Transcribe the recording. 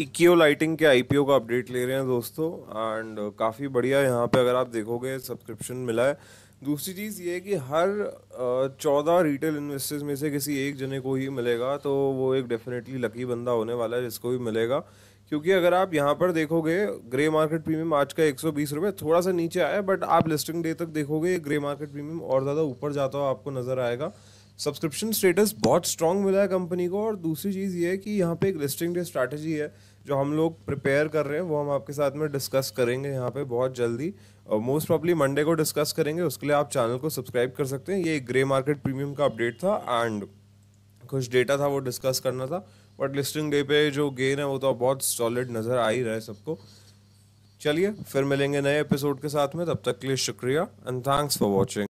इक्यो lighting के IPO का update ले रहे हैं दोस्तों एंड uh, काफ़ी बढ़िया यहाँ पे अगर आप देखोगे सब्सक्रिप्शन मिला है दूसरी चीज़ ये है कि हर uh, चौदह रिटेल इन्वेस्टर्स में से किसी एक जने को ही मिलेगा तो वो एक डेफिनेटली लकी बंदा होने वाला है जिसको भी मिलेगा क्योंकि अगर आप यहाँ पर देखोगे ग्रे मार्केट प्रीमियम आज का एक सौ थोड़ा सा नीचे आया बट आप लिस्टिंग डे तक देखोगे ग्रे मार्केट प्रीमियम और ज़्यादा ऊपर जाता हुआ आपको नज़र आएगा सब्सक्रिप्शन स्टेटस बहुत स्ट्रांग मिला है कंपनी को और दूसरी चीज़ ये है कि यहाँ पे एक लिस्टिंग डे स्ट्रैटेजी है जो हम लोग प्रिपेयर कर रहे हैं वो हम आपके साथ में डिस्कस करेंगे यहाँ पे बहुत जल्दी और मोस्ट प्रॉब्ली मंडे को डिस्कस करेंगे उसके लिए आप चैनल को सब्सक्राइब कर सकते हैं ये एक ग्रे मार्केट प्रीमियम का अपडेट था एंड कुछ डेटा था वो डिस्कस करना था बट लिस्टिंग डे पे जो गेन है वो तो बहुत सॉलिड नज़र आ ही रहा है सबको चलिए फिर मिलेंगे नए एपिसोड के साथ में तब तक के लिए शुक्रिया एंड थैंक्स फॉर वॉचिंग